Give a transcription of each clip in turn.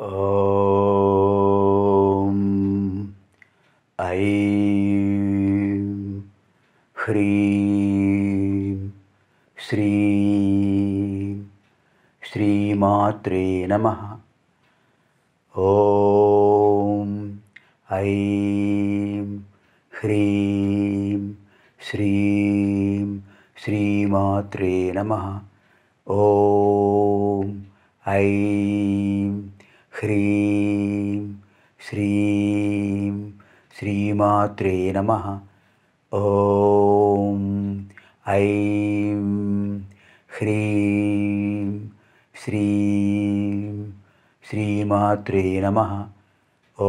ॐ ऐ ह्रीं श्रीं श्रीमात्रे नमः ॐ ह्रीं श्रीं श्रीमात्रे नमः नमः ॐ ऐं ह्रीं श्रीं श्रीमात्रे नमः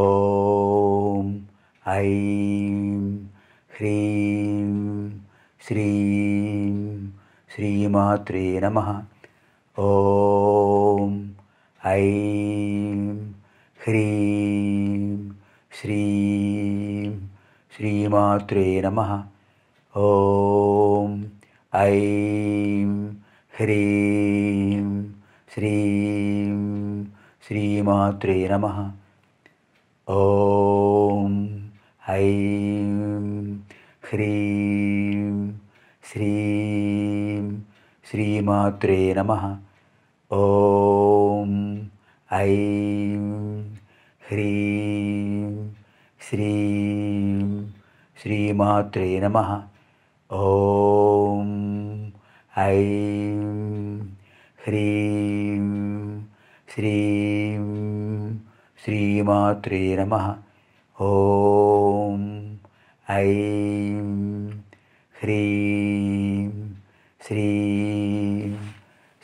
ॐ ऐं ह्रीं श्रीं श्रीमात्रे नमः ै नमः ॐ ऐं ह्रीं श्रीं श्रीमात्रे नमः ॐ ऐं ह्रीं श्रीं श्रीमात्रे नमः ॐ ऐं ह्रीं श्रीं श्रीमात्रे नम ओ श्रीमात्रे नम ओ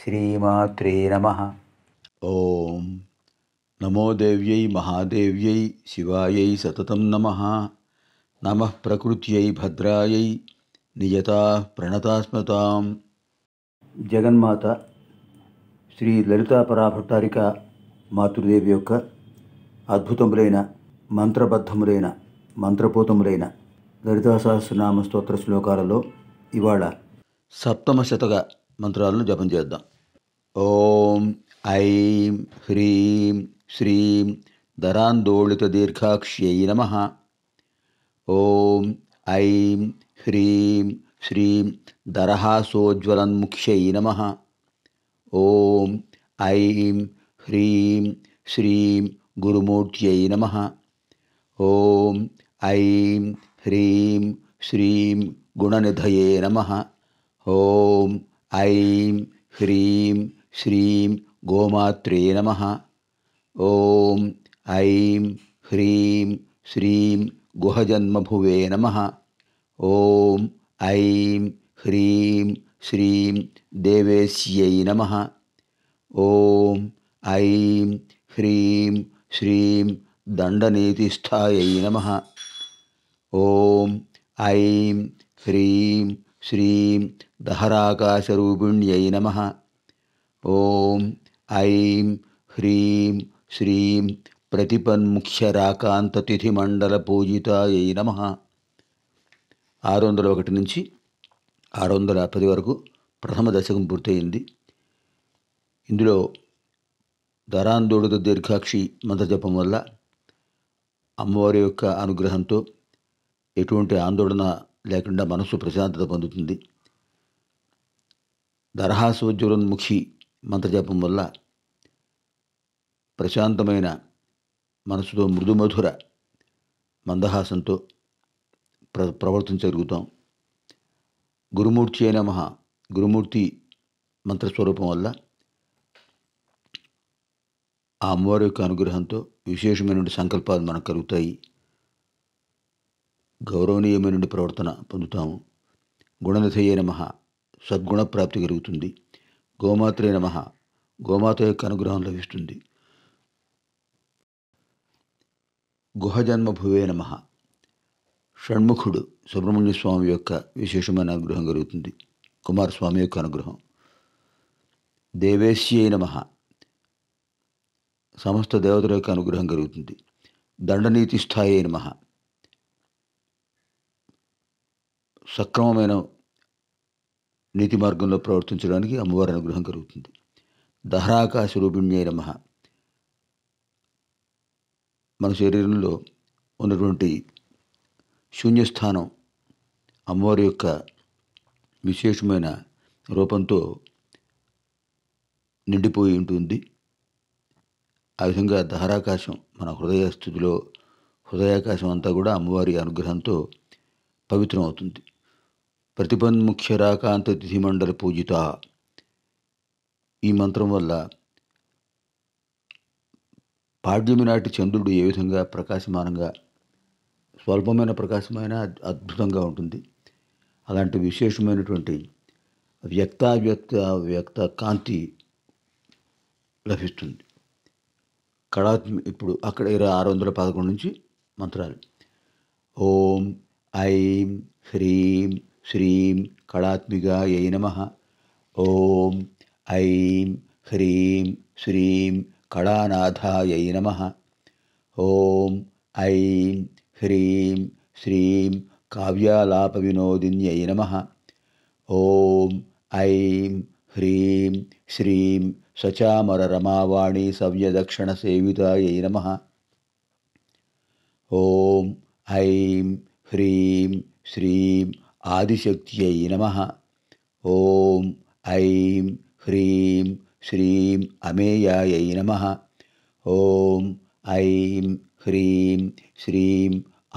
श्रीमात्रे नम ओ नमो देव्यै महादेव्यै शिवायै सततं नमः నమ ప్రకృత్యై భద్రాయై నియత ప్రణతాస్మతాం జగన్మాత శ్రీ లలితా మాతృదేవి యొక్క అద్భుతములైన మంత్రబద్ధములైన మంత్రపూతములైన లలితా సహస్రనామ స్తోత్ర శ్లోకాలలో ఇవాళ సప్తమ శతక మంత్రాలను జపం చేద్దాం ఓం ఐం హ్రీం శ్రీం దరాందోళిత దీర్ఘాక్ష్యై నమ ॐ ऐं ह्रीं श्रीं दरहासोज्ज्वलन्मुख्यै नमः ॐ ऐं ह्रीं श्रीं गुरुमूर्त्यै नमः ॐ ऐं ह्रीं श्रीं गुणनिधये नमः ॐ ऐं ह्रीं श्रीं गोमात्रे नमः ॐ ऐं ह्रीं श्रीं गुहजन्मभुवे नमः ॐ ऐं ह्रीं श्रीं देवेश्यै नमः ॐ ऐं ह्रीं श्रीं दण्डनीतिस्थायै नमः ॐ ऐं ह्रीं श्रीं दहराकाशरूपिण्यै नमः ॐ ऐं ह्रीं श्रीं ప్రతిపన్ముఖ్య తిథి మండల పూజితాయ నమ ఆరు వందల ఒకటి నుంచి ఆరు వందల పది వరకు ప్రథమ దశకం పూర్తయింది ఇందులో దరాందోడుత దీర్ఘాక్షి మంత్రజపం వల్ల అమ్మవారి యొక్క అనుగ్రహంతో ఎటువంటి ఆందోళన లేకుండా మనసు ప్రశాంతత పొందుతుంది దరహాసోజ్వరోన్ముఖి మంత్రజపం వల్ల ప్రశాంతమైన మనసుతో మృదుమధుర మందహాసంతో ప్ర ప్రవర్తించగలుగుతాం గురుమూర్తి అయిన మహా గురుమూర్తి మంత్రస్వరూపం వల్ల ఆ అమ్మవారి యొక్క అనుగ్రహంతో విశేషమైనటువంటి సంకల్పాలు మనకు కలుగుతాయి గౌరవనీయమైనటువంటి ప్రవర్తన పొందుతాము గుణనిధయే నమ సద్గుణ ప్రాప్తి కలుగుతుంది గోమాత్రే మహా గోమాత యొక్క అనుగ్రహం లభిస్తుంది గుహజన్మ భువే నమ షణ్ముఖుడు సుబ్రహ్మణ్య స్వామి యొక్క విశేషమైన అనుగ్రహం కలుగుతుంది కుమారస్వామి యొక్క అనుగ్రహం దేవేశ్యై నమ సమస్త దేవతల యొక్క అనుగ్రహం కలుగుతుంది దండనీతి స్థాయి నమ సక్రమమైన నీతి మార్గంలో ప్రవర్తించడానికి అమ్మవారి అనుగ్రహం కలుగుతుంది దహరాకాశ రూపిణ్యైన నమ మన శరీరంలో ఉన్నటువంటి శూన్యస్థానం అమ్మవారి యొక్క విశేషమైన రూపంతో నిండిపోయి ఉంటుంది ఆ విధంగా ధారాకాశం మన హృదయ స్థితిలో హృదయాకాశం అంతా కూడా అమ్మవారి అనుగ్రహంతో పవిత్రం అవుతుంది ప్రతిపన్ముఖ్య రాకాంత తిథిమండల పూజిత ఈ మంత్రం వల్ల పాడ్యమి నాటి చంద్రుడు ఏ విధంగా ప్రకాశమానంగా స్వల్పమైన ప్రకాశమైన అద్భుతంగా ఉంటుంది అలాంటి విశేషమైనటువంటి వ్యక్తావ్యక్త వ్యక్త కాంతి లభిస్తుంది కళాత్మి ఇప్పుడు అక్కడ ఇరవై ఆరు వందల పదకొండు నుంచి మంత్రాలు ఓం ఐం హ్రీం శ్రీం కళాత్మిగా ఏ నమ ఓం ఐం హ్రీం శ్రీం कडानाथायै नमः ॐ ऐं ह्रीं श्रीं काव्यालापविनोदिन्यै नमः ॐ ऐं ह्रीं श्रीं सचामररमावाणी सव्यदक्षिणसेवितायै नमः ॐ ऐं ह्रीं श्रीं आदिशक्त्यै नमः ॐ ऐं ह्रीं श्रीं अमेयायै नमः ॐ ऐं ह्रीं श्रीं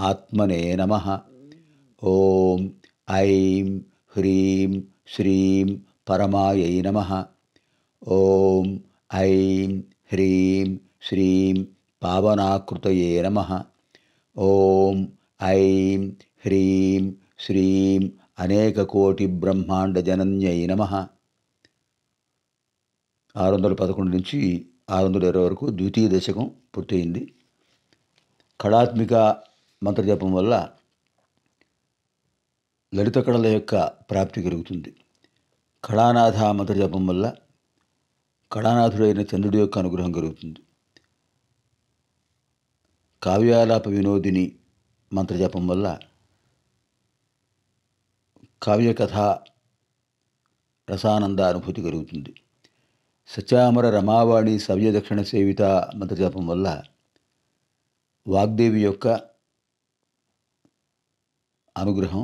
आत्मने नमः ॐ ऐं ह्रीं श्रीं परमायै नमः ॐ ऐं ह्रीं श्रीं पावनाकृतये नमः ॐ ऐं ह्रीं श्रीं अनेककोटिब्रह्माण्डजनन्यै नमः ఆరు వందల పదకొండు నుంచి ఆరు వందల ఇరవై వరకు ద్వితీయ దశకం పూర్తయింది కళాత్మిక మంత్రజపం వల్ల లలిత కళల యొక్క ప్రాప్తి కలుగుతుంది కళానాథ మంత్రజపం వల్ల కళానాథుడైన చంద్రుడి యొక్క అనుగ్రహం కలుగుతుంది కావ్యాలాప వినోదిని మంత్రజపం వల్ల కావ్యకథ రసానంద అనుభూతి కలుగుతుంది సచామర రమావాణి సవ్యదక్షిణ సేవిత మంత్రజపం వల్ల వాగ్దేవి యొక్క అనుగ్రహం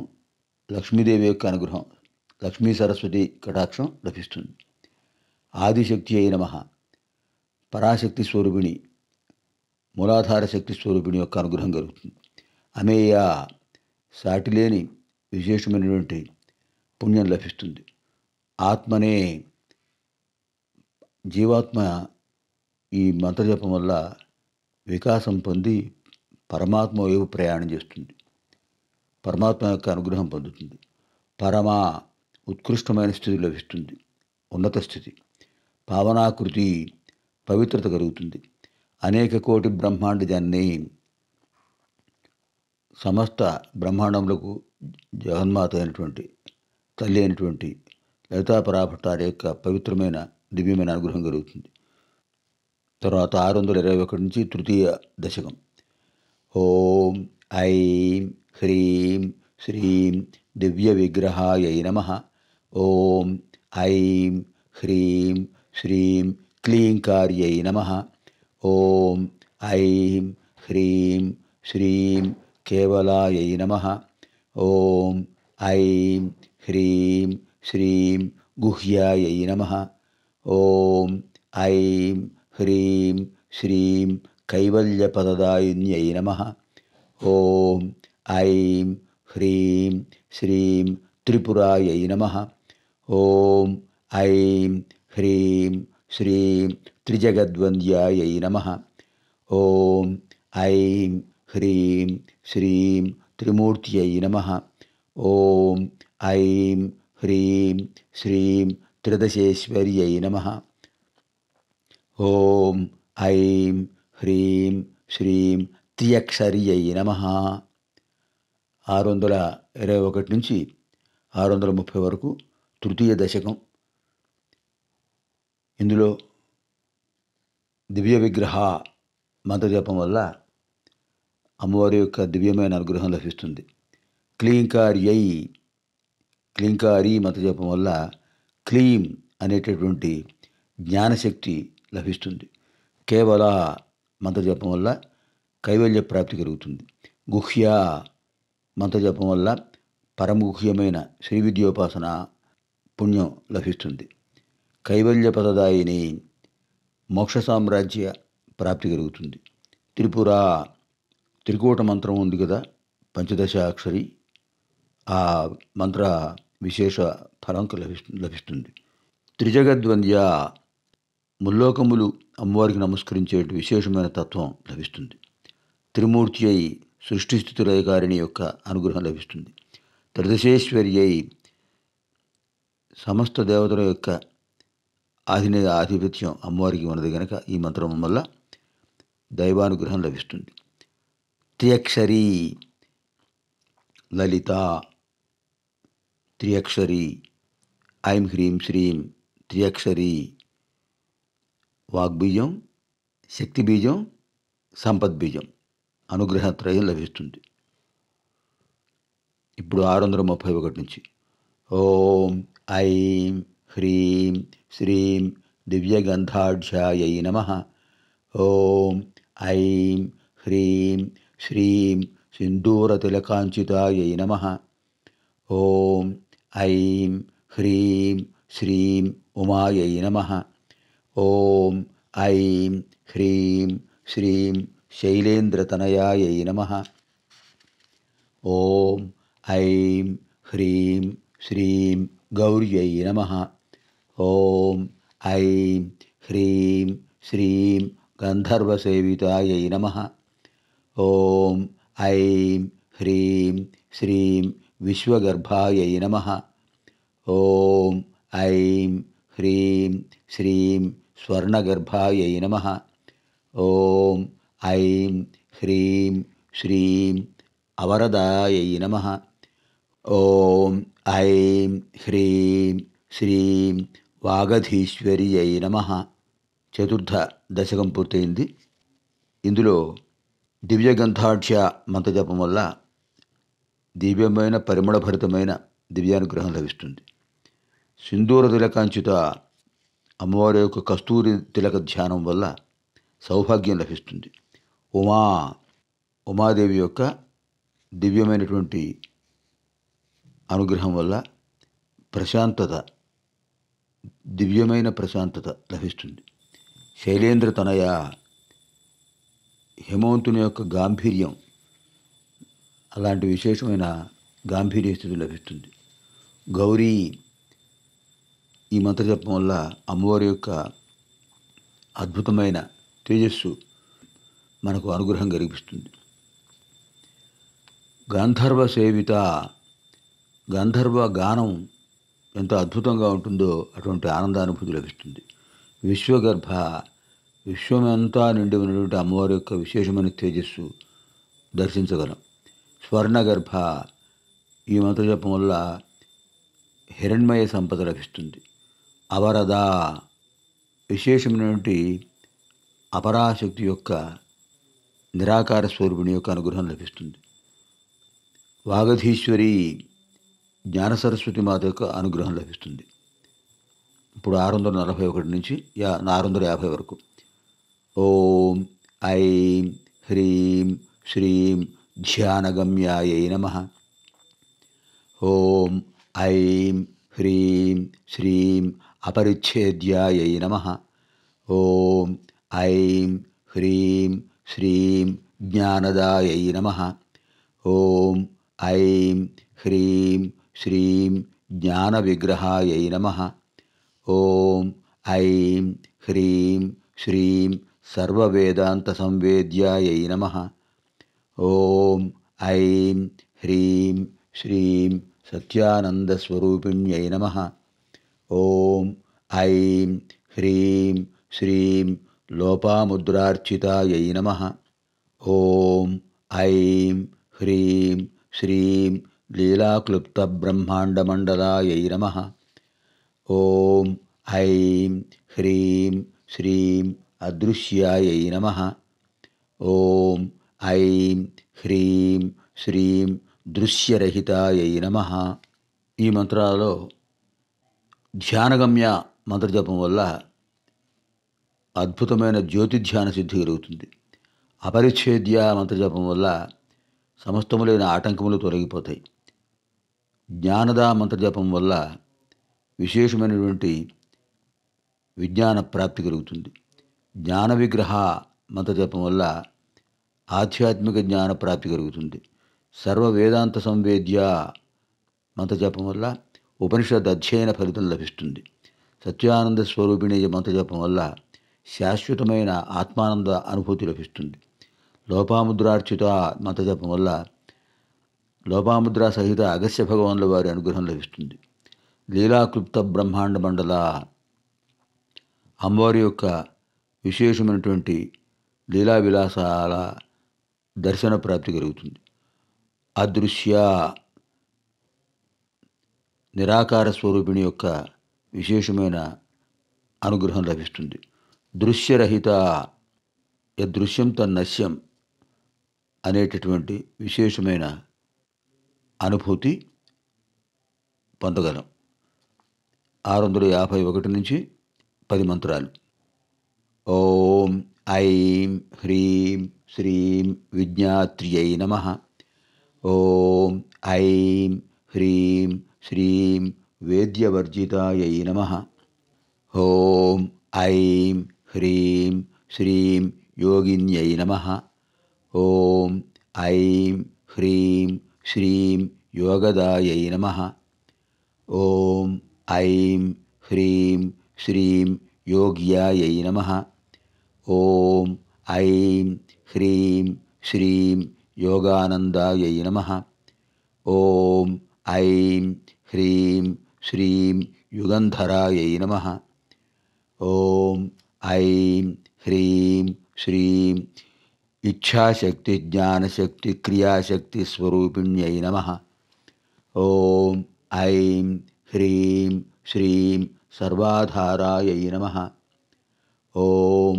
లక్ష్మీదేవి యొక్క అనుగ్రహం లక్ష్మీ సరస్వతి కటాక్షం లభిస్తుంది ఆదిశక్తి అయిన నమ పరాశక్తి స్వరూపిణి మూలాధార శక్తి స్వరూపిణి యొక్క అనుగ్రహం కలుగుతుంది అమేయ సాటిలేని విశేషమైనటువంటి పుణ్యం లభిస్తుంది ఆత్మనే జీవాత్మ ఈ మంత్రజపం వల్ల వికాసం పొంది పరమాత్మ వైపు ప్రయాణం చేస్తుంది పరమాత్మ యొక్క అనుగ్రహం పొందుతుంది పరమ ఉత్కృష్టమైన స్థితి లభిస్తుంది ఉన్నత స్థితి పావనాకృతి పవిత్రత కలుగుతుంది అనేక కోటి బ్రహ్మాండ జాన్ని సమస్త బ్రహ్మాండములకు జగన్మాత అయినటువంటి తల్లి అయినటువంటి లలితాపరాభట్టారి యొక్క పవిత్రమైన దివ్యమైన అనుగ్రహం కలుగుతుంది తర్వాత ఆరు వందల ఇరవై ఒకటి నుంచి తృతీయ దశకం ఓం ఐం హ్రీం శ్రీం దివ్య విగ్రహాయ నమ ఓం ఐం హ్రీం శ్రీం క్లీంకార్యై నమ ఓం ఐం హ్రీం శ్రీం కేవలాయై నమ ఓం ఐం హ్రీం శ్రీం గుహ్యాయై నమ ॐ ऐं ह्रीं श्रीं कैवल्यपददायिन्यै नमः ॐ ऐं ह्रीं श्रीं त्रिपुरायै नमः ॐ ऐं ह्रीं श्रीं त्रिजगद्वन्द्यायै नमः ॐ ऐं ह्रीं श्रीं त्रिमूर्त्यै नमः ॐ ऐं ह्रीं श्रीं త్రిదశేశ్వర్యై నమ ఓం ఐం హ్రీం శ్రీం త్రియక్షర్యై నమ ఆరు వందల ఇరవై ఒకటి నుంచి ఆరు వందల ముప్పై వరకు తృతీయ దశకం ఇందులో దివ్య విగ్రహ మంత్రజపం వల్ల అమ్మవారి యొక్క దివ్యమైన అనుగ్రహం లభిస్తుంది క్లీంకార్యై క్లీంకారి మంత్రజపం వల్ల క్లీమ్ అనేటటువంటి జ్ఞానశక్తి లభిస్తుంది కేవల మంత్రజపం వల్ల కైవల్య ప్రాప్తి కలుగుతుంది గుహ్య మంత్రజపం వల్ల పరమగుహ్యమైన శ్రీ విద్యోపాసన పుణ్యం లభిస్తుంది కైవల్య పదదాయిని మోక్ష సామ్రాజ్య ప్రాప్తి కలుగుతుంది త్రిపుర త్రికూట మంత్రం ఉంది కదా పంచదశాక్షరి ఆ మంత్ర విశేష ఫలాంకు లభిస్తు లభిస్తుంది త్రిజగద్వంద్య ముల్లోకములు అమ్మవారికి నమస్కరించే విశేషమైన తత్వం లభిస్తుంది త్రిమూర్తి అయి సృష్టిస్థితి యొక్క అనుగ్రహం లభిస్తుంది త్రిదశేశ్వరి అయి సమస్త దేవతల యొక్క ఆధిన ఆధిపత్యం అమ్మవారికి ఉన్నది కనుక ఈ మంత్రం వల్ల దైవానుగ్రహం లభిస్తుంది త్రియక్షరి లలిత త్రియక్షరి ఐం హ్రీం శ్రీం త్రియక్షరి వాగ్బీజం శక్తి బీజం సంపద్బీజం అనుగ్రహత్రయం లభిస్తుంది ఇప్పుడు ఆరు వందల ముప్పై ఒకటి నుంచి ఓం ఐం హ్రీం శ్రీం దివ్యగంధాఢ్యాయై నమ ఓం ఐం హ్రీం శ్రీం సింధూరతిలకాంచితాయై నమ ఓం ऐं ह्रीं श्रीं उमायै नमः ॐ ऐं ह्रीं श्रीं शैलेन्द्रतनयायै नमः ॐ ऐं ह्रीं श्रीं गौर्यै नमः ॐ ऐं ह्रीं श्रीं गन्धर्वसेवितायै नमः ॐ ऐं ह्रीं श्रीं విశ్వగర్భాయ నమ ఓం ఐం హ్రీం శ్రీం స్వర్ణగర్భాయ నమ ఓం ఐం హ్రీం శ్రీం అవరదాయ నమ ఓం ఐం హ్రీం శ్రీం వాగధీశ్వరి అయి నమ చతుర్థ దశకం పూర్తయింది ఇందులో దివ్యగంధాఢ్య మంత్రజపం వల్ల దివ్యమైన పరిమళభరితమైన దివ్యానుగ్రహం లభిస్తుంది సింధూర తిలకాంచిత అమ్మవారి యొక్క కస్తూరి తిలక ధ్యానం వల్ల సౌభాగ్యం లభిస్తుంది ఉమా ఉమాదేవి యొక్క దివ్యమైనటువంటి అనుగ్రహం వల్ల ప్రశాంతత దివ్యమైన ప్రశాంతత లభిస్తుంది శైలేంద్ర తనయ హేమంతుని యొక్క గాంభీర్యం అలాంటి విశేషమైన గాంభీర్య స్థితి లభిస్తుంది గౌరీ ఈ మంత్రజపం వల్ల అమ్మవారి యొక్క అద్భుతమైన తేజస్సు మనకు అనుగ్రహం కలిగిస్తుంది గాంధర్వ సేవిత గంధర్వ గానం ఎంత అద్భుతంగా ఉంటుందో అటువంటి ఆనందానుభూతి లభిస్తుంది విశ్వగర్భ విశ్వమంతా నిండి ఉన్నటువంటి అమ్మవారి యొక్క విశేషమైన తేజస్సు దర్శించగలం స్వర్ణగర్భ ఈ మంత్రజపం వల్ల హిరణ్మయ సంపద లభిస్తుంది అవరద విశేషమైనటువంటి అపరాశక్తి యొక్క నిరాకార స్వరూపిణి యొక్క అనుగ్రహం లభిస్తుంది వాగధీశ్వరి జ్ఞాన సరస్వతి మాత యొక్క అనుగ్రహం లభిస్తుంది ఇప్పుడు ఆరు వందల నలభై ఒకటి నుంచి ఆరు వందల యాభై వరకు ఓం ఐం హ్రీం శ్రీం ధ్యానగమ్యాయై నమ ఓం ఐం హ్రీం శ్రీం అపరిచ్ఛేద్యాయై నమ ఓం ఐం హ్రీం శ్రీం జ్ఞానదాయై నమ ఓం ఐం హ్రీం శ్రీం జ్ఞాన విగ్రహాయై నమ ఓం ఐం హ్రీం శ్రీం సర్వవేదాంత సంవేద్యాయై నమ ఓం ఐం హ్రీం శ్రీం సత్యానందస్వరూపిణ్యై నమ ఓం ఐం హ్రీం శ్రీం లోపాముద్రార్చితాయై నమ ఓం ఐం హ్రీం శ్రీం లీలాక్లుప్తబ్రహ్మాండమండలాయై నమ ఓం ఐం హ్రీం శ్రీం అదృశ్యాయై నమ ఓం ఐం హ్రీం శ్రీం దృశ్యరహితాయై నమ ఈ మంత్రాలలో ధ్యానగమ్య మంత్రజపం వల్ల అద్భుతమైన జ్యోతి ధ్యాన సిద్ధి కలుగుతుంది అపరిచ్ఛేద్య మంత్రజపం వల్ల సమస్తములైన ఆటంకములు తొలగిపోతాయి జ్ఞానద మంత్రజపం వల్ల విశేషమైనటువంటి విజ్ఞాన ప్రాప్తి కలుగుతుంది జ్ఞాన విగ్రహ మంత్రజపం వల్ల ఆధ్యాత్మిక జ్ఞాన ప్రాప్తి కలుగుతుంది సర్వ వేదాంత సంవేద్య మంత్రజపం వల్ల ఉపనిషద్ అధ్యయన ఫలితం లభిస్తుంది సత్యానంద స్వరూపిణి మంత్రజపం వల్ల శాశ్వతమైన ఆత్మానంద అనుభూతి లభిస్తుంది లోపాముద్రార్చిత మంత్రజపం వల్ల లోపాముద్ర సహిత అగస్య భగవానుల వారి అనుగ్రహం లభిస్తుంది లీలాక్లుప్త బ్రహ్మాండ మండల అమ్మవారి యొక్క విశేషమైనటువంటి లీలా విలాసాల దర్శన ప్రాప్తి కలుగుతుంది అదృశ్య నిరాకార స్వరూపిణి యొక్క విశేషమైన అనుగ్రహం లభిస్తుంది దృశ్యరహిత యదృశ్యం తన్నశ్యం అనేటటువంటి విశేషమైన అనుభూతి పొందగలం ఆరు వందల యాభై ఒకటి నుంచి పది మంత్రాలు ఓం ఐం హ్రీం శ్రీం విజ్ఞాత్రియై నమ ఓం ఐం హ్రీం శ్రీం వేద్యవర్జితాయై నమ ఓం ఐం హ్రీం శ్రీం యోగిన్యై నమ ఓం ఐం హ్రీం శ్రీం యోగదాయై నమ ఓం ఐం హ్రీం శ్రీం యోగ్యాయై నమ ఓం ఐం ह्रीं श्रीं योगानन्दायै नमः ॐ ऐं ह्रीं श्रीं युगन्धरायै नमः ॐ ऐं ह्रीं श्रीं इच्छाशक्तिज्ञानशक्तिक्रियाशक्तिस्वरूपिण्यै नमः ॐ ऐं ह्रीं श्रीं सर्वाधारायै नमः ॐ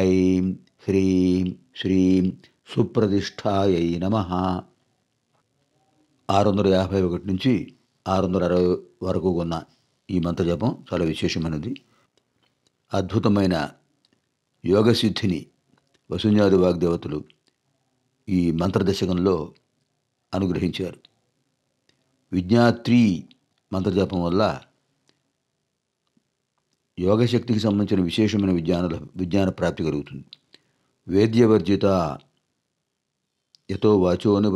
ऐं ह्रीं శ్రీం సుప్రతిష్టాయ నమ ఆరు వందల యాభై ఒకటి నుంచి ఆరు వందల అరవై వరకు ఉన్న ఈ మంత్రజపం చాలా విశేషమైనది అద్భుతమైన యోగసిద్ధిని వసుంజాది వాగ్దేవతలు ఈ మంత్రదశకంలో అనుగ్రహించారు విజ్ఞాత్రి మంత్రజపం వల్ల యోగశక్తికి సంబంధించిన విశేషమైన విజ్ఞాన విజ్ఞాన ప్రాప్తి కలుగుతుంది వేద్యవర్జిత యతో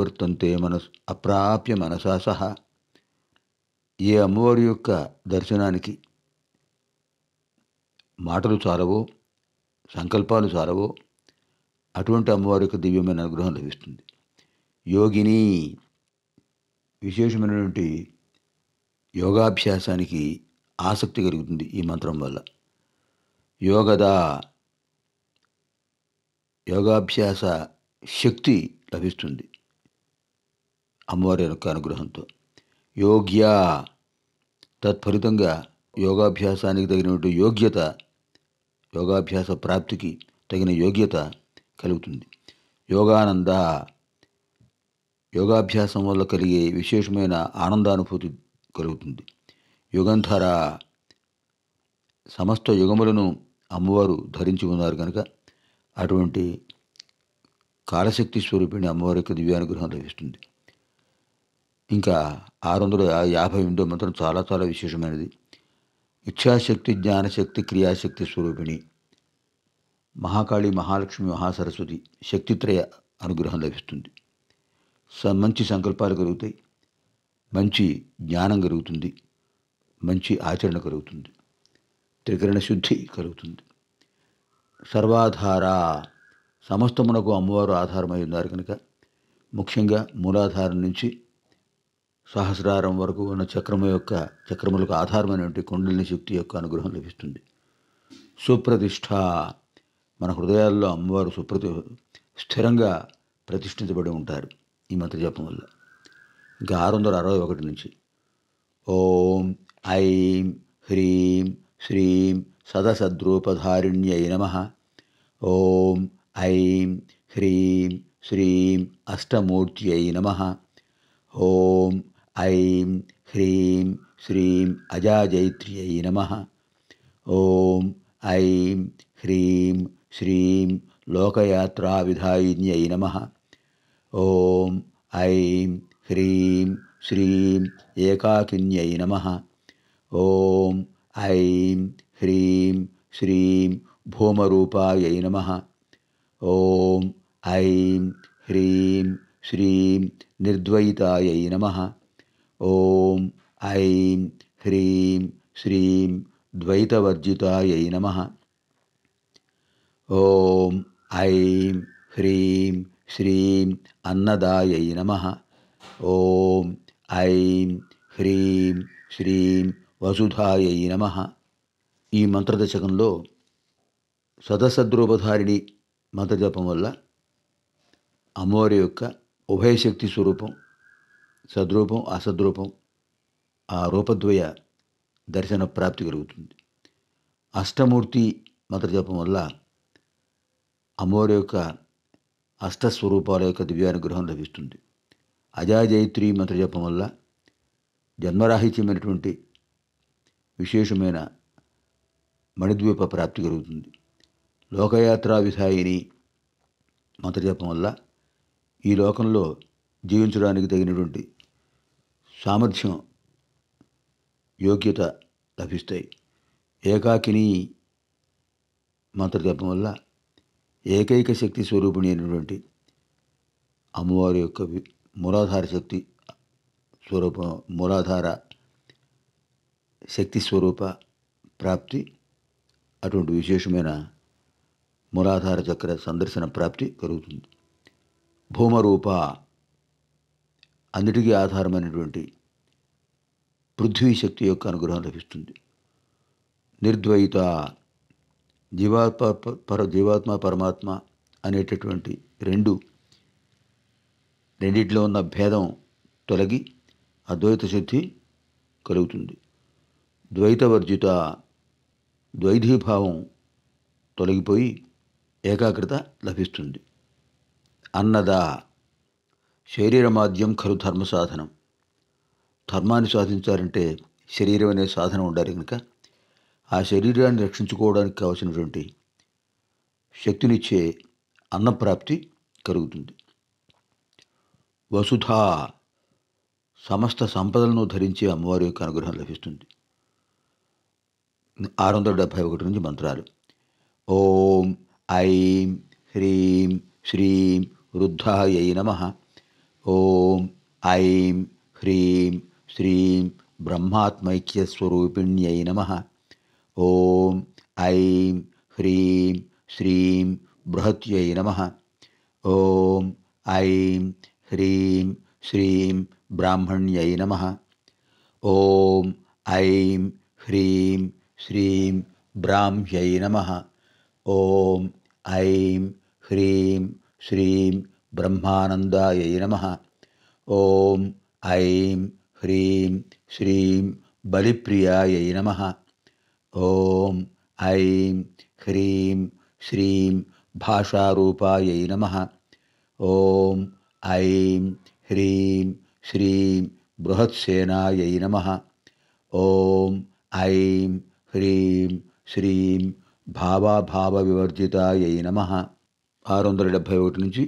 వర్తంతే మనస్ అప్రాప్య మనసా సహా ఏ అమ్మవారి యొక్క దర్శనానికి మాటలు చాలవో సంకల్పాలు చాలవో అటువంటి అమ్మవారి యొక్క దివ్యమైన అనుగ్రహం లభిస్తుంది యోగిని విశేషమైనటువంటి యోగాభ్యాసానికి ఆసక్తి కలుగుతుంది ఈ మంత్రం వల్ల యోగదా యోగాభ్యాస శక్తి లభిస్తుంది అమ్మవారి యొక్క అనుగ్రహంతో యోగ్య తత్ఫలితంగా యోగాభ్యాసానికి తగినటువంటి యోగ్యత యోగాభ్యాస ప్రాప్తికి తగిన యోగ్యత కలుగుతుంది యోగానంద యోగాభ్యాసం వల్ల కలిగే విశేషమైన ఆనందానుభూతి కలుగుతుంది యుగంధర సమస్త యుగములను అమ్మవారు ధరించి ఉన్నారు కనుక అటువంటి కాలశక్తి స్వరూపిణి యొక్క దివ్యానుగ్రహం లభిస్తుంది ఇంకా ఆరు వందల యాభై ఎనిమిదో మంత్రం చాలా చాలా విశేషమైనది ఇచ్ఛాశక్తి జ్ఞానశక్తి క్రియాశక్తి స్వరూపిణి మహాకాళి మహాలక్ష్మి మహాసరస్వతి శక్తిత్రయ అనుగ్రహం లభిస్తుంది స మంచి సంకల్పాలు కలుగుతాయి మంచి జ్ఞానం కలుగుతుంది మంచి ఆచరణ కలుగుతుంది త్రికరణ శుద్ధి కలుగుతుంది సర్వాధార సమస్తమునకు అమ్మవారు ఆధారమై ఉన్నారు కనుక ముఖ్యంగా మూలాధారం నుంచి సహస్రారం వరకు ఉన్న చక్రము యొక్క చక్రములకు ఆధారమైనటువంటి కుండలిని శక్తి యొక్క అనుగ్రహం లభిస్తుంది సుప్రతిష్ట మన హృదయాల్లో అమ్మవారు సుప్రతి స్థిరంగా ప్రతిష్ఠించబడి ఉంటారు ఈ జపం వల్ల ఇంకా ఆరు వందల అరవై ఒకటి నుంచి ఓం ఐం హ్రీం శ్రీం सदसद्रूपधारिण्यै नमः ॐ ऐं ह्रीं श्रीं अष्टमूर्त्यै नमः ॐ ऐं ह्रीं श्रीं अजाजैत्र्यै नमः ॐ ऐं ह्रीं श्रीं लोकयात्राविधायिन्यै नमः ॐ ऐं ह्रीं श्रीं एकाकिन्यै नमः ॐ ऐं ह्रीं श्रीं भूमरूपायै नमः ॐ ऐं ह्रीं श्रीं निर्द्वैतायै नमः ॐ ऐं ह्रीं श्रीं द्वैतवर्जितायै नमः ॐ ऐं ह्रीं श्रीं अन्नदायै नमः ॐ ऐं ह्रीं श्रीं वसुधायै नमः ఈ మంత్రదశకంలో సదసద్రూపధారిణి మంత్రజపం వల్ల అమ్మవారి యొక్క ఉభయశక్తి స్వరూపం సద్రూపం అసద్రూపం ఆ రూపద్వయ దర్శన ప్రాప్తి కలుగుతుంది అష్టమూర్తి మంత్రజపం వల్ల అమ్మవారి యొక్క అష్టస్వరూపాల యొక్క దివ్యానుగ్రహం లభిస్తుంది అజాజైత్రి మంత్రజపం వల్ల జన్మరాహిత్యమైనటువంటి విశేషమైన మణిద్వీప ప్రాప్తి కలుగుతుంది లోకయాత్రా విధాయిని మంత్రజపం వల్ల ఈ లోకంలో జీవించడానికి తగినటువంటి సామర్థ్యం యోగ్యత లభిస్తాయి ఏకాకిని మంత్రజపం వల్ల ఏకైక శక్తి స్వరూపిణి అయినటువంటి అమ్మవారి యొక్క మూలాధార శక్తి స్వరూప మూలాధార శక్తి స్వరూప ప్రాప్తి అటువంటి విశేషమైన మూలాధార చక్ర సందర్శన ప్రాప్తి కలుగుతుంది భూమరూప అన్నిటికీ ఆధారమైనటువంటి పృథ్వీ శక్తి యొక్క అనుగ్రహం లభిస్తుంది నిర్ద్వైత జీవాత్మ పర జీవాత్మ పరమాత్మ అనేటటువంటి రెండు రెండిట్లో ఉన్న భేదం తొలగి అద్వైత శక్తి కలుగుతుంది ద్వైతవర్జిత ద్వైధీభావం తొలగిపోయి ఏకాగ్రత లభిస్తుంది అన్నదా శరీరమాద్యం ఖరు ధర్మ సాధనం ధర్మాన్ని సాధించాలంటే శరీరం అనే సాధనం ఉండాలి కనుక ఆ శరీరాన్ని రక్షించుకోవడానికి కావలసినటువంటి శక్తినిచ్చే అన్నప్రాప్తి కలుగుతుంది వసుధ సమస్త సంపదలను ధరించే అమ్మవారి యొక్క అనుగ్రహం లభిస్తుంది ఆరు వందల డెబ్భై ఒకటి నుంచి మంత్రాలు ఓం ఐం హ్రీం శ్రీం వృద్ధాయై నమ ఓం ఐం హ్రీం శ్రీం బ్రహ్మాత్మైక్యస్వరూపిణ్యై నమ ఓం ఐం హ్రీం శ్రీం బృహత్యై నమ ఓం ఐం హ్రీం శ్రీం బ్రాహ్మణ్యై నమ ఓం ఐం హ్రీం श्रीं ब्राह्म्यै नमः ॐ ऐं ह्रीं श्रीं ब्रह्मानन्दायै नमः ॐ ऐं ह्रीं श्रीं बलिप्रियायै नमः ॐ ऐं ह्रीं श्रीं भाषारूपायै नमः ॐ ऐं ह्रीं श्रीं बृहत्सेनायै नमः ॐ ऐं హ్రీం శ్రీం భావాభావ వివర్జితాయై నమ ఆరు వందల డెబ్భై ఒకటి నుంచి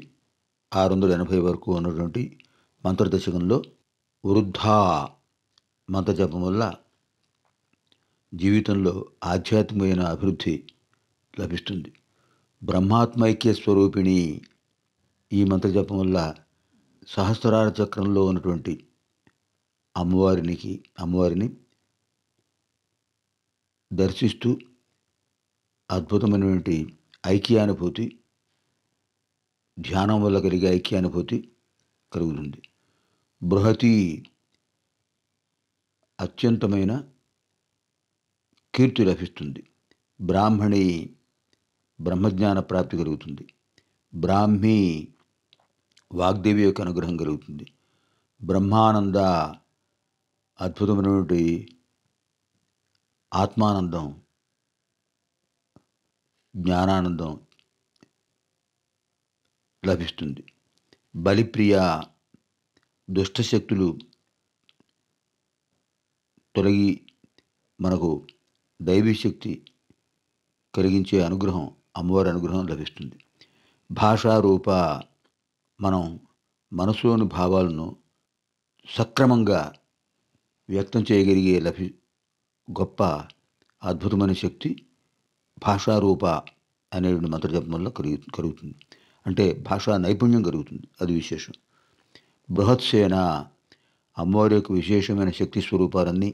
ఆరు వందల ఎనభై వరకు ఉన్నటువంటి మంత్రదశకంలో వృద్ధా మంత్రజపం వల్ల జీవితంలో ఆధ్యాత్మికమైన అభివృద్ధి లభిస్తుంది బ్రహ్మాత్మైక్య స్వరూపిణి ఈ మంత్రజపం వల్ల సహస్రార చక్రంలో ఉన్నటువంటి అమ్మవారికి అమ్మవారిని దర్శిస్తూ అద్భుతమైనటువంటి ఐక్యానుభూతి ధ్యానం వల్ల కలిగే ఐక్యానుభూతి కలుగుతుంది బృహతి అత్యంతమైన కీర్తి లభిస్తుంది బ్రాహ్మణి బ్రహ్మజ్ఞాన ప్రాప్తి కలుగుతుంది బ్రాహ్మి వాగ్దేవి యొక్క అనుగ్రహం కలుగుతుంది బ్రహ్మానంద అద్భుతమైనటువంటి ఆత్మానందం జ్ఞానానందం లభిస్తుంది బలిప్రియ దుష్టశక్తులు తొలగి మనకు దైవీ శక్తి కలిగించే అనుగ్రహం అమ్మవారి అనుగ్రహం లభిస్తుంది భాషారూప మనం మనసులోని భావాలను సక్రమంగా వ్యక్తం చేయగలిగే లభి గొప్ప అద్భుతమైన శక్తి భాషారూప అనేటువంటి మంత్రజపం వల్ల కలుగు కలుగుతుంది అంటే భాషా నైపుణ్యం కలుగుతుంది అది విశేషం బృహత్సేన అమ్మవారి యొక్క విశేషమైన శక్తి స్వరూపాలన్నీ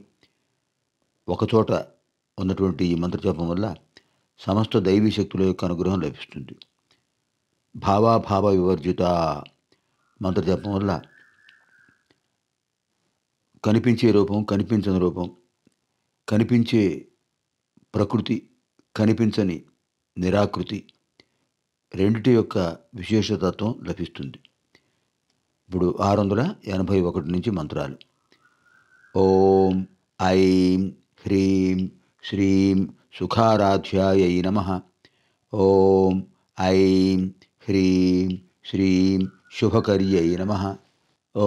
ఒకచోట ఉన్నటువంటి ఈ మంత్రజపం వల్ల సమస్త దైవీ శక్తుల యొక్క అనుగ్రహం లభిస్తుంది భావాభావ వివర్జిత మంత్రజపం వల్ల కనిపించే రూపం కనిపించని రూపం కనిపించే ప్రకృతి కనిపించని నిరాకృతి రెండిటి యొక్క విశేషతత్వం లభిస్తుంది ఇప్పుడు ఆరు వందల ఎనభై ఒకటి నుంచి మంత్రాలు ఓం ఐం హ్రీం శ్రీం సుఖారాధ్యాయ నమ ఓం ఐం హ్రీం శ్రీం శుభకర్యై నమ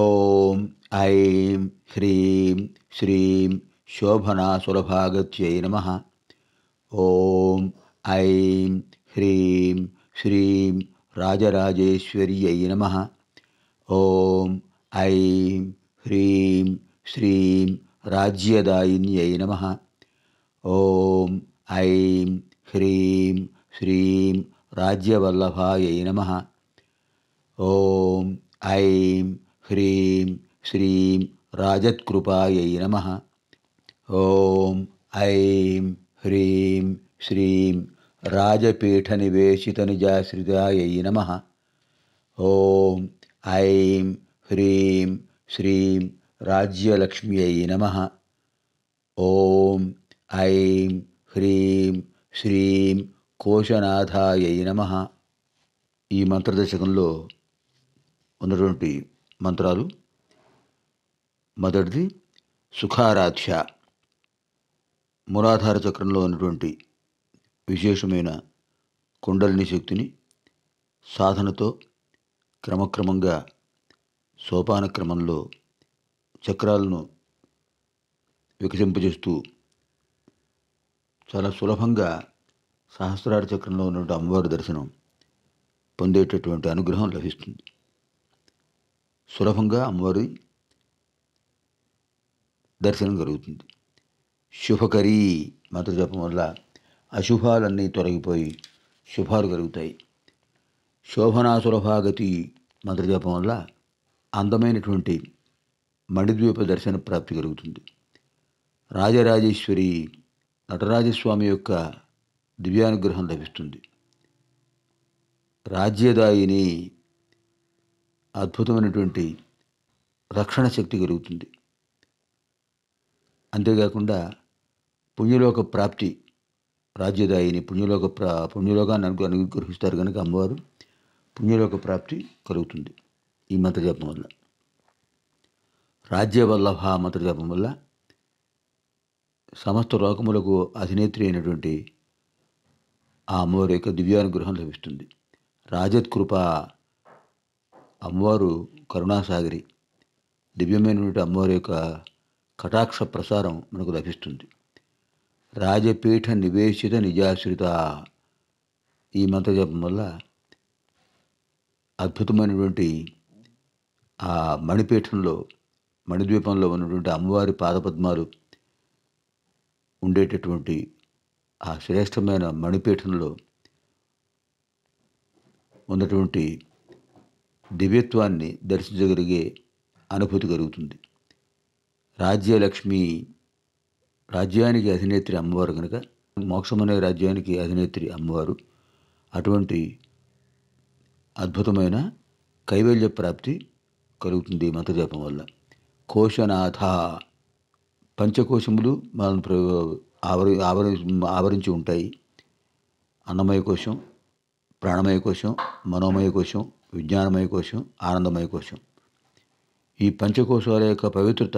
ఓం ఐం హ్రీం శ్రీం शोभनासुलभागत्यै नमः ॐ ऐं ह्रीं श्रीं राजराजेश्वर्यै नमः ॐ ऐं ह्रीं श्रीं राज्यदायिन्यै नमः ॐ ऐं ह्रीं श्रीं राज्यवल्लभायै नमः ॐ ऐं ह्रीं श्रीं राजत्कृपायै नमः ఓం ఐం హ్రీం శ్రీం రాజపీఠ నివేశిత నిజాశ్రితాయ నమ ఓం ఐం హ్రీం శ్రీం అయి నమ ఓం ఐం హ్రీం శ్రీం కోశనాథాయ నమ ఈ మంత్రదశకంలో ఉన్నటువంటి మంత్రాలు మొదటిది సుఖారాధ్యా మూలాధార చక్రంలో ఉన్నటువంటి విశేషమైన కుండలిని శక్తిని సాధనతో క్రమక్రమంగా సోపాన క్రమంలో చక్రాలను వికసింపజేస్తూ చాలా సులభంగా సహస్రార చక్రంలో ఉన్నటువంటి అమ్మవారి దర్శనం పొందేటటువంటి అనుగ్రహం లభిస్తుంది సులభంగా అమ్మవారి దర్శనం కలుగుతుంది శుభకరీ మంత్ర జపం వల్ల అశుభాలన్నీ తొలగిపోయి శుభాలు కలుగుతాయి శోభనా సులభాగతి మంత్రజపం వల్ల అందమైనటువంటి మణిద్వీప దర్శన ప్రాప్తి కలుగుతుంది రాజరాజేశ్వరి నటరాజస్వామి యొక్క దివ్యానుగ్రహం లభిస్తుంది రాజ్యదాయిని అద్భుతమైనటువంటి రక్షణ శక్తి కలుగుతుంది అంతేకాకుండా పుణ్యలోక ప్రాప్తి రాజ్యదాయిని పుణ్యలోక ప్రా పుణ్యలోకాన్ని అనుకు అనుగ్రహిస్తారు కనుక అమ్మవారు పుణ్యలోక ప్రాప్తి కలుగుతుంది ఈ మంత్రజపం వల్ల రాజ్యవల్లభ మంత్రజపం వల్ల సమస్త లోకములకు అధినేత్రి అయినటువంటి ఆ అమ్మవారి యొక్క దివ్యానుగ్రహం లభిస్తుంది రాజత్కృప అమ్మవారు కరుణాసాగరి దివ్యమైనటువంటి అమ్మవారి యొక్క కటాక్ష ప్రసారం మనకు లభిస్తుంది రాజపీఠ నివేశిత నిజాశ్రిత ఈ మంత్రజపం వల్ల అద్భుతమైనటువంటి ఆ మణిపీఠంలో మణిద్వీపంలో ఉన్నటువంటి అమ్మవారి పాదపద్మాలు ఉండేటటువంటి ఆ శ్రేష్టమైన మణిపీఠంలో ఉన్నటువంటి దివ్యత్వాన్ని దర్శించగలిగే అనుభూతి కలుగుతుంది రాజ్యలక్ష్మి రాజ్యానికి అధినేత్రి అమ్మవారు కనుక మోక్షమనే రాజ్యానికి అధినేత్రి అమ్మవారు అటువంటి అద్భుతమైన కైవల్య ప్రాప్తి కలుగుతుంది మంత్రజపం వల్ల కోశనాథ పంచకోశములు మనం ఆవరి ఆవరి ఆవరించి ఉంటాయి అన్నమయ కోశం ప్రాణమయ కోశం మనోమయ కోశం విజ్ఞానమయ కోశం ఆనందమయ కోశం ఈ పంచకోశాల యొక్క పవిత్రత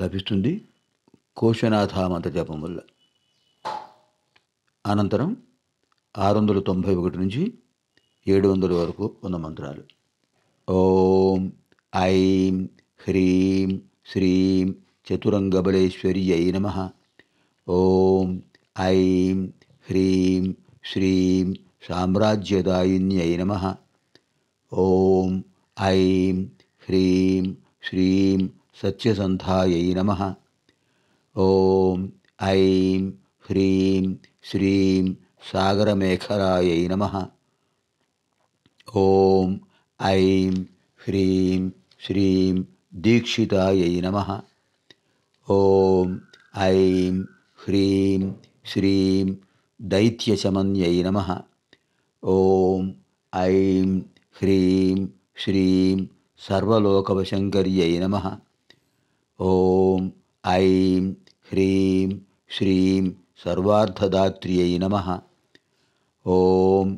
లభిస్తుంది కోశనాథ మంత్ర జపం వల్ల అనంతరం ఆరు వందల తొంభై ఒకటి నుంచి ఏడు వందల వరకు ఉన్న మంత్రాలు ఓం ఐం హ్రీం శ్రీం చతురంగబలేశ్వర్యై నమ ఓం ఐం హ్రీం శ్రీం సామ్రాజ్యదాయిన్యై నమ ఓం ఐం హ్రీం శ్రీం सत्यसन्धायै नम ॐ ऐं ह्रीं श्रीं सागरमेखलायै नम ओं ऐं ह्रीं श्रीं दीक्षिताय नम ॐ ऐं ह्रीं श्रीं दैत्यशमन्यै नमः ॐ ऐं ह्रीं श्रीं सर्वलोकवशङ्कर्यै नमः ఓం ఐం హ్రీం శ్రీం సర్వార్థదాత్రియై నమ ఓం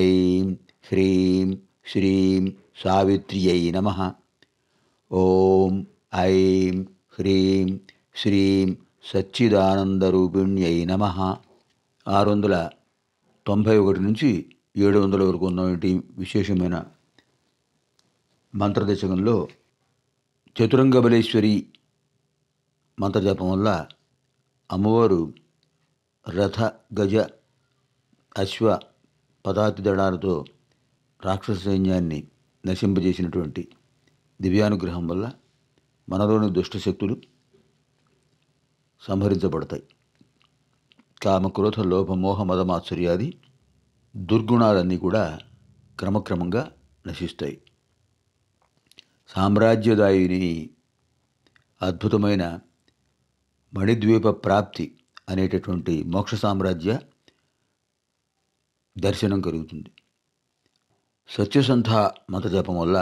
ఐం హ్రీం శ్రీం అయి నమ ఓం ఐం హ్రీం శ్రీం సచ్చిదానందరూపిణ్యై నమ ఆరు వందల తొంభై ఒకటి నుంచి ఏడు వందల వరకు ఉన్నటువంటి విశేషమైన మంత్రదశకంలో చతురంగ బలేశ్వరి మంత్రజపం వల్ల అమ్మవారు రథ గజ అశ్వ పదాతి దళాలతో రాక్షస సైన్యాన్ని నశింపజేసినటువంటి దివ్యానుగ్రహం వల్ల మనలోని దుష్టశక్తులు సంహరించబడతాయి కామక్రోధ లోభ మోహ మదమాత్సర్యాది దుర్గుణాలన్నీ కూడా క్రమక్రమంగా నశిస్తాయి సామ్రాజ్యదాయుని అద్భుతమైన మణిద్వీప ప్రాప్తి అనేటటువంటి మోక్ష సామ్రాజ్య దర్శనం కలుగుతుంది సత్యసంధ జపం వల్ల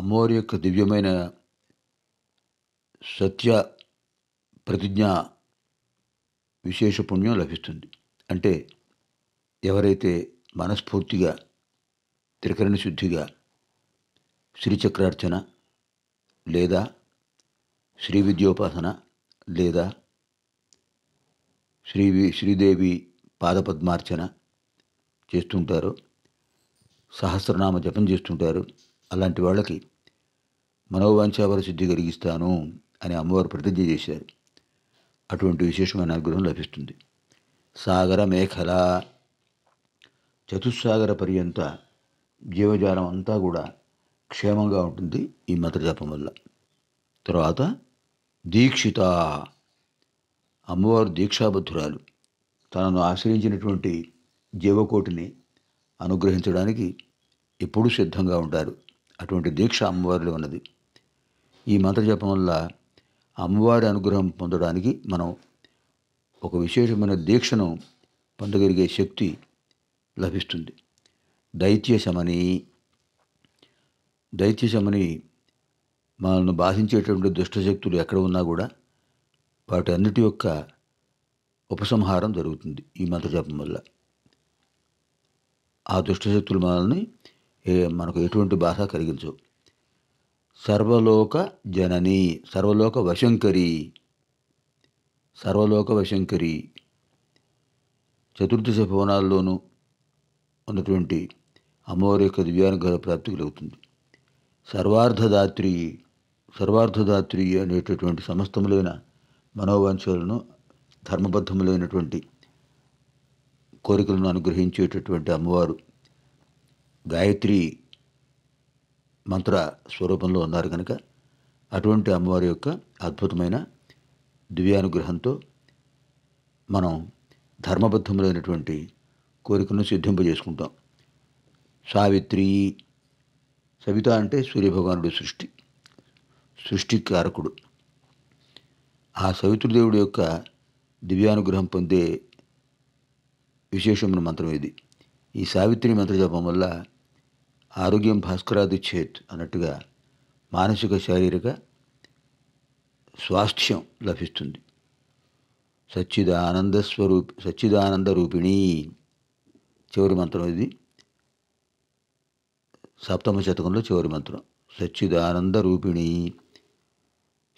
అమ్మవారి యొక్క దివ్యమైన సత్య ప్రతిజ్ఞ విశేష పుణ్యం లభిస్తుంది అంటే ఎవరైతే మనస్ఫూర్తిగా త్రికరణ శుద్ధిగా శ్రీచక్రార్చన లేదా శ్రీ విద్యోపాసన లేదా శ్రీ శ్రీదేవి పాదపద్మార్చన చేస్తుంటారు సహస్రనామ జపం చేస్తుంటారు అలాంటి వాళ్ళకి మనోవాంఛావర సిద్ధి కలిగిస్తాను అని అమ్మవారు ప్రతిజ్ఞ చేశారు అటువంటి విశేషమైన అనుగ్రహం లభిస్తుంది సాగర మేఖల చతుస్సాగర పర్యంత జీవజాలం అంతా కూడా క్షేమంగా ఉంటుంది ఈ మంత్రజపం వల్ల తర్వాత దీక్షిత అమ్మవారు దీక్షాబద్ధురాలు తనను ఆశ్రయించినటువంటి జీవకోటిని అనుగ్రహించడానికి ఎప్పుడూ సిద్ధంగా ఉంటారు అటువంటి దీక్ష అమ్మవారిలో ఉన్నది ఈ మంత్రజపం వల్ల అమ్మవారి అనుగ్రహం పొందడానికి మనం ఒక విశేషమైన దీక్షను పొందగలిగే శక్తి లభిస్తుంది దైత్యశమని దైత్యశమని మనల్ని బాధించేటువంటి దుష్టశక్తులు ఎక్కడ ఉన్నా కూడా వాటి అన్నిటి యొక్క ఉపసంహారం జరుగుతుంది ఈ మంత్ర జపం వల్ల ఆ దుష్టశక్తులు మనల్ని మనకు ఎటువంటి బాధ కలిగించవు సర్వలోక జనని సర్వలోక వశంకరి సర్వలోక వశంకరి చతుర్దశ భవనాల్లోనూ ఉన్నటువంటి అమ్మవారి యొక్క దివ్యానుగ్రహ ప్రాప్తి కలుగుతుంది సర్వార్థదాత్రి సర్వార్థదాత్రి అనేటటువంటి సమస్తములైన మనోవాంఛలను ధర్మబద్ధములైనటువంటి కోరికలను అనుగ్రహించేటటువంటి అమ్మవారు గాయత్రి మంత్ర స్వరూపంలో ఉన్నారు కనుక అటువంటి అమ్మవారి యొక్క అద్భుతమైన దివ్యానుగ్రహంతో మనం ధర్మబద్ధములైనటువంటి కోరికను సిద్ధింపజేసుకుంటాం సావిత్రి సవిత అంటే సూర్యభగవానుడి సృష్టి సృష్టికారకుడు ఆ సవితృదేవుడి యొక్క దివ్యానుగ్రహం పొందే విశేషమైన మంత్రం ఇది ఈ సావిత్రి మంత్రజపం వల్ల ఆరోగ్యం భాస్కరాది చేత్ అన్నట్టుగా మానసిక శారీరక స్వాస్థ్యం లభిస్తుంది సచ్చిదానంద స్వరూపి సచ్చిదానంద రూపిణి చివరి మంత్రం ఇది సప్తమ శతకంలో చివరి మంత్రం సచ్చిదానంద రూపిణి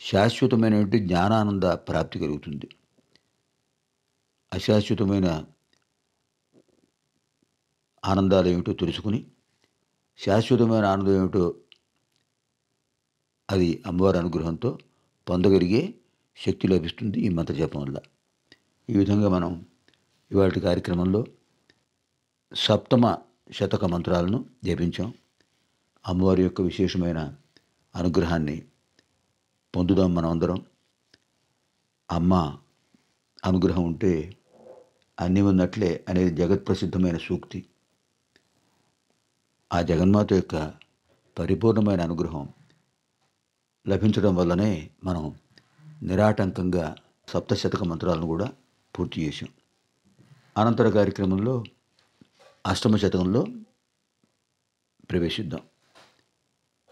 శాశ్వతమైనటువంటి జ్ఞానానంద ప్రాప్తి కలుగుతుంది అశాశ్వతమైన ఆనందాలు ఏమిటో తెలుసుకుని శాశ్వతమైన ఆనందం ఏమిటో అది అమ్మవారి అనుగ్రహంతో పొందగలిగే శక్తి లభిస్తుంది ఈ మంత్రజపం వల్ల ఈ విధంగా మనం ఇవాటి కార్యక్రమంలో సప్తమ శతక మంత్రాలను జపించాం అమ్మవారి యొక్క విశేషమైన అనుగ్రహాన్ని పొందుదాం మనం అందరం అమ్మ అనుగ్రహం ఉంటే అన్నీ ఉన్నట్లే అనేది జగత్ప్రసిద్ధమైన సూక్తి ఆ జగన్మాత యొక్క పరిపూర్ణమైన అనుగ్రహం లభించడం వల్లనే మనం నిరాటంకంగా సప్తశతక మంత్రాలను కూడా పూర్తి చేసాం అనంతర కార్యక్రమంలో అష్టమ శతకంలో ప్రవేశిద్దాం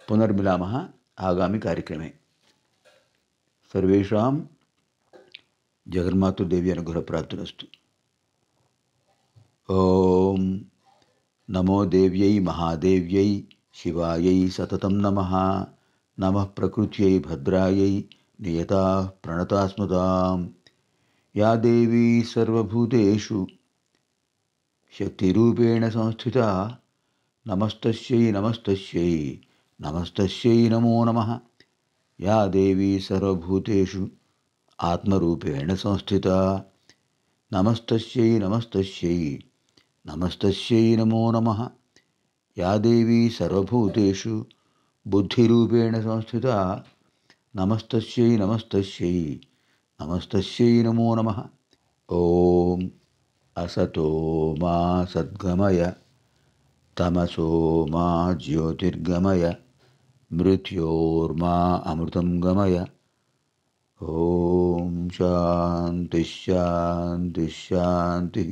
పునర్మిలామ ఆగామి కార్యక్రమే सर्वेशा जगन्मात देवी अनुग्रह प्राप्तिरस्तु ओम नमो देव्यै महादेव्यै शिवाय सतत नम नम प्रकृत भद्रायै नियता स्मृता या देवी सर्वूतेषु शक्तिरूपेण संस्थिता नमस्त नमस्त नमस्त नमो नमः या देवी सर्वभूतेषु आत्मरूपेण संस्थिता नमस्तस्यै नमस्तस्यै नमस्तस्यै नमो नमः या देवी सर्वभूतेषु बुद्धिरूपेण संस्थिता नमस्तस्यै नमस्तस्यै नमस्तस्यै नमो नमः ॐ असतो मा सद्गमय तमसो मा ज्योतिर्गमय మృత్యోర్మా అమృతం గమయ ఓం శాంతి శాంతి శాంతి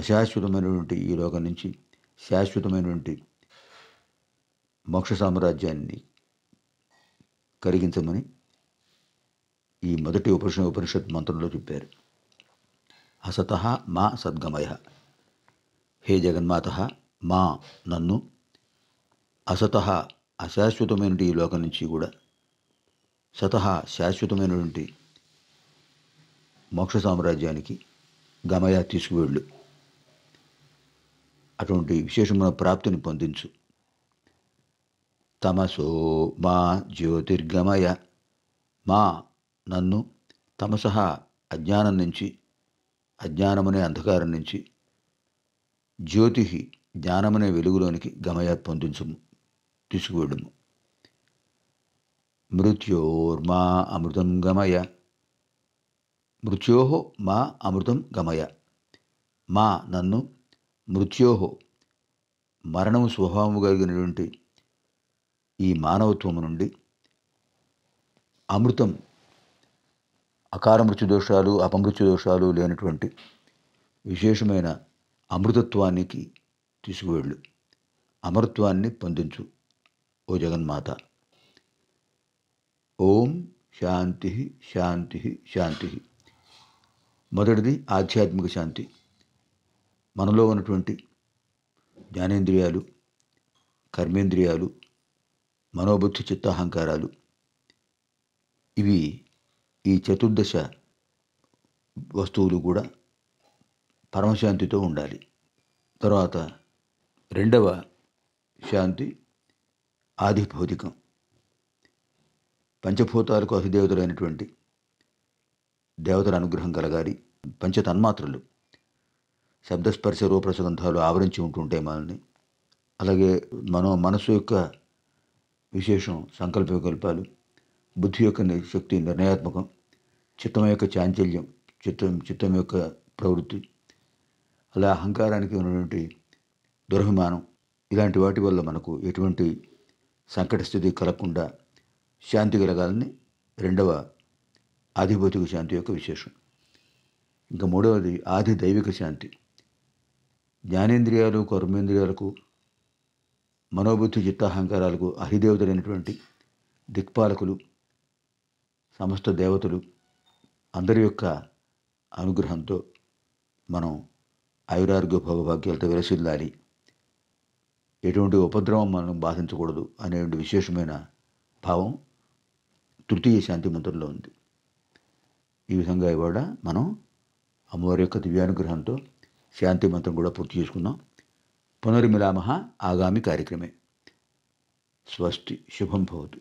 అశాశ్వతమైనటువంటి ఈ లోకం నుంచి శాశ్వతమైనటువంటి మోక్ష సామ్రాజ్యాన్ని కరిగించమని ఈ మొదటి ఉపనిష ఉపనిషత్ మంత్రంలో చెప్పారు అసత మా సద్గమయ హే జగన్మాత మా నన్ను అసత అశాశ్వతమైన ఈ లోకం నుంచి కూడా సత శాశ్వతమైనటువంటి మోక్ష సామ్రాజ్యానికి గమయ తీసుకువెళ్ళు అటువంటి విశేషమైన ప్రాప్తిని పొందించు తమసో మా జ్యోతిర్గమయ మా నన్ను తమస అజ్ఞానం నుంచి అజ్ఞానమనే అంధకారం నుంచి జ్యోతి జ్ఞానమనే వెలుగులోనికి గమయ పొందించుము తీసుకువెడుము మృత్యోర్మా అమృతం గమయ మృత్యో మా అమృతం గమయ మా నన్ను మృత్యో మరణము స్వభావము కలిగినటువంటి ఈ మానవత్వం నుండి అమృతం అకార దోషాలు అపమృత్యు దోషాలు లేనటువంటి విశేషమైన అమృతత్వానికి తీసుకువెళ్ళు అమృత్వాన్ని పొందించు ఓ జగన్మాత ఓం శాంతి శాంతి శాంతి మొదటిది ఆధ్యాత్మిక శాంతి మనలో ఉన్నటువంటి జ్ఞానేంద్రియాలు కర్మేంద్రియాలు మనోబుద్ధి చిత్తాహంకారాలు ఇవి ఈ చతుర్దశ వస్తువులు కూడా పరమశాంతితో ఉండాలి తర్వాత రెండవ శాంతి ఆది భౌతికం పంచభూతాలకు అధిదేవతలైనటువంటి దేవతల అనుగ్రహం కలగాలి పంచతన్మాత్రలు శబ్దస్పర్శ రూపరసగంధాలు ఆవరించి ఉంటుంటే మనల్ని అలాగే మన మనస్సు యొక్క విశేషం సంకల్ప వికల్పాలు బుద్ధి యొక్క శక్తి నిర్ణయాత్మకం చిత్తం యొక్క చాంచల్యం చిత్తం చిత్తం యొక్క ప్రవృత్తి అలా అహంకారానికి ఉన్నటువంటి దురభిమానం ఇలాంటి వాటి వల్ల మనకు ఎటువంటి సంకట స్థితి కలగకుండా శాంతి కలగాలని రెండవ ఆధిభౌతిక శాంతి యొక్క విశేషం ఇంకా మూడవది ఆది దైవిక శాంతి జ్ఞానేంద్రియాలు కర్మేంద్రియాలకు మనోబుద్ధి చిత్తాహంకారాలకు అహిదేవతలైనటువంటి దిక్పాలకులు సమస్త దేవతలు అందరి యొక్క అనుగ్రహంతో మనం ఆయురారోగ్య భోగభాగ్యాలతో విరసిల్లాలి ఎటువంటి ఉపద్రవం మనం బాధించకూడదు అనేటువంటి విశేషమైన భావం తృతీయ శాంతి మంత్రంలో ఉంది ఈ విధంగా ఇవాడ మనం అమ్మవారి యొక్క దివ్యానుగ్రహంతో శాంతి మంత్రం కూడా పూర్తి చేసుకుందాం పునర్మిలామహ ఆగామి కార్యక్రమే స్వస్తి శుభం భవతు